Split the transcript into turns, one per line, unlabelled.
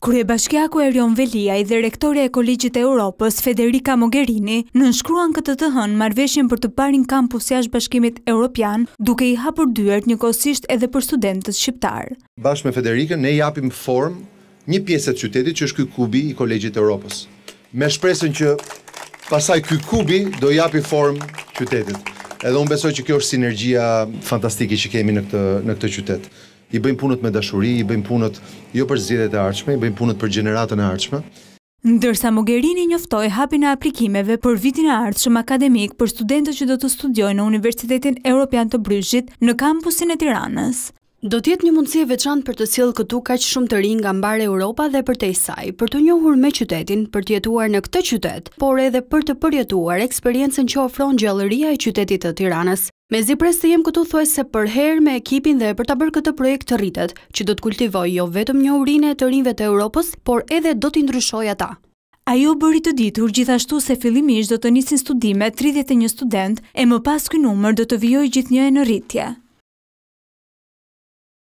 Krye Bashkjaku Erion Velia i dhe rektore e Kolegjit e Europës, Federica Mogherini, nënshkruan këtë të hënë marveshjen për të parin kampus jash bashkimit Europian, duke i hapur dyert një kosisht edhe për studentët shqiptar.
Bashkë me Federica, ne japim form një pjeset qytetit që është këj kubi i Kolegjit e Europës. Me shpresën që pasaj këj kubi do japi form qytetit. Edhe unë besoj që kjo është sinergjia fantastiki që kemi në këtë qytet i bëjmë punët me dashuri, i bëjmë punët jo për zgjedhjet e ardhshme, i bëjmë punët për gjeneratën e ardhshme.
Ndërsa Mogherini njoftoi hapin e aplikimeve për vitin e ardhshëm akademik për studentët që do të studiojnë në Universitetin Europian
të Brishtit në kampusin e Tiranës. Do tjetë një mundësi e për të silë këtu ka që shumë të rinë nga mbare Europa dhe për te isaj, për të njohur me qytetin, për tjetuar në këtë qytet, por edhe për të përjetuar eksperiencen që ofron gjallëria e qytetit të tiranës. Me zipres të jem këtu thues se për her me ekipin dhe për të bërë këtë projekt të rritet, që do të kultivoj jo vetëm një urine të rinëve të Europës, por edhe do të ndryshoj ata. Ajo bëri të ditur
gjithashtu se fillimisht do të nisin studime 31 student e më pas kënumër do të vjoj gjithnjë e në rritje.